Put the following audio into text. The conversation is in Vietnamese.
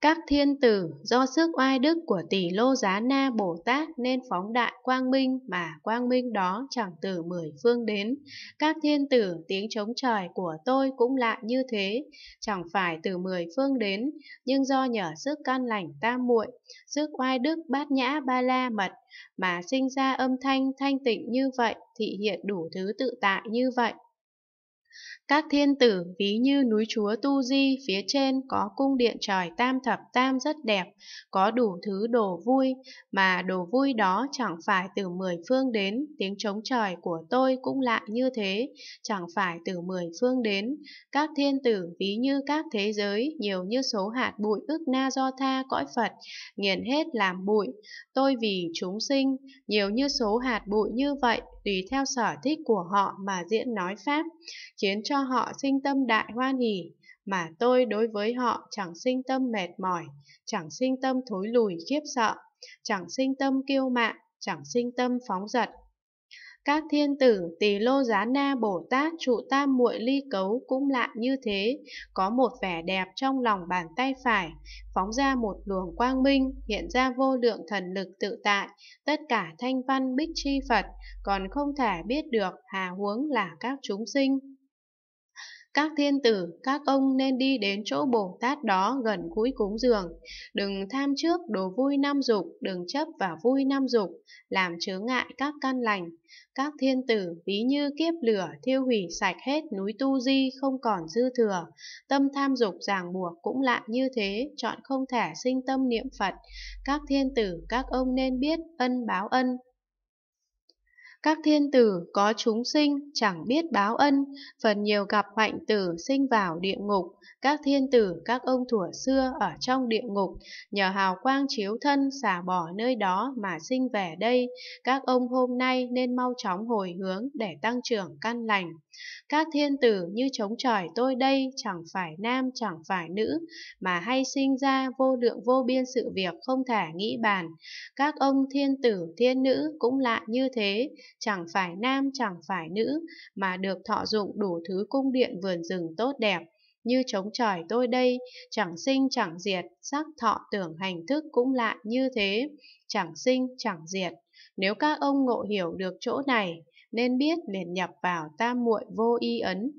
Các thiên tử do sức oai đức của tỷ lô giá na Bồ Tát nên phóng đại quang minh mà quang minh đó chẳng từ mười phương đến. Các thiên tử tiếng chống trời của tôi cũng lạ như thế, chẳng phải từ mười phương đến, nhưng do nhờ sức can lành tam muội, sức oai đức bát nhã ba la mật mà sinh ra âm thanh thanh tịnh như vậy, thị hiện đủ thứ tự tại như vậy. Các thiên tử ví như núi chúa Tu Di phía trên có cung điện trời tam thập tam rất đẹp, có đủ thứ đồ vui, mà đồ vui đó chẳng phải từ mười phương đến, tiếng trống trời của tôi cũng lại như thế, chẳng phải từ mười phương đến. Các thiên tử ví như các thế giới, nhiều như số hạt bụi ức na do tha cõi Phật, nghiền hết làm bụi, tôi vì chúng sinh, nhiều như số hạt bụi như vậy, tùy theo sở thích của họ mà diễn nói Pháp, khiến cho họ sinh tâm đại hoan hỷ, mà tôi đối với họ chẳng sinh tâm mệt mỏi, chẳng sinh tâm thối lùi khiếp sợ, chẳng sinh tâm kiêu mạn, chẳng sinh tâm phóng dật. Các thiên tử Tỳ Lô Giá Na Bồ Tát trụ tam muội ly cấu cũng lạ như thế, có một vẻ đẹp trong lòng bàn tay phải, phóng ra một luồng quang minh, hiện ra vô lượng thần lực tự tại, tất cả thanh văn bích chi Phật, còn không thể biết được hà huống là các chúng sinh. Các thiên tử, các ông nên đi đến chỗ Bồ Tát đó gần cuối cúng dường. Đừng tham trước đồ vui năm dục, đừng chấp và vui năm dục, làm chướng ngại các căn lành. Các thiên tử ví như kiếp lửa thiêu hủy sạch hết núi tu di không còn dư thừa. Tâm tham dục ràng buộc cũng lạ như thế, chọn không thể sinh tâm niệm Phật. Các thiên tử, các ông nên biết ân báo ân, các thiên tử có chúng sinh chẳng biết báo ân, phần nhiều gặp hoạnh tử sinh vào địa ngục, các thiên tử các ông thủa xưa ở trong địa ngục, nhờ hào quang chiếu thân xả bỏ nơi đó mà sinh về đây, các ông hôm nay nên mau chóng hồi hướng để tăng trưởng căn lành. Các thiên tử như chống trời tôi đây chẳng phải nam chẳng phải nữ, mà hay sinh ra vô lượng vô biên sự việc không thể nghĩ bàn. Các ông thiên tử thiên nữ cũng lại như thế, chẳng phải nam chẳng phải nữ, mà được thọ dụng đủ thứ cung điện vườn rừng tốt đẹp. Như chống trời tôi đây, chẳng sinh chẳng diệt, sắc thọ tưởng hành thức cũng lạ như thế, chẳng sinh chẳng diệt. Nếu các ông ngộ hiểu được chỗ này, nên biết liền nhập vào tam muội vô y ấn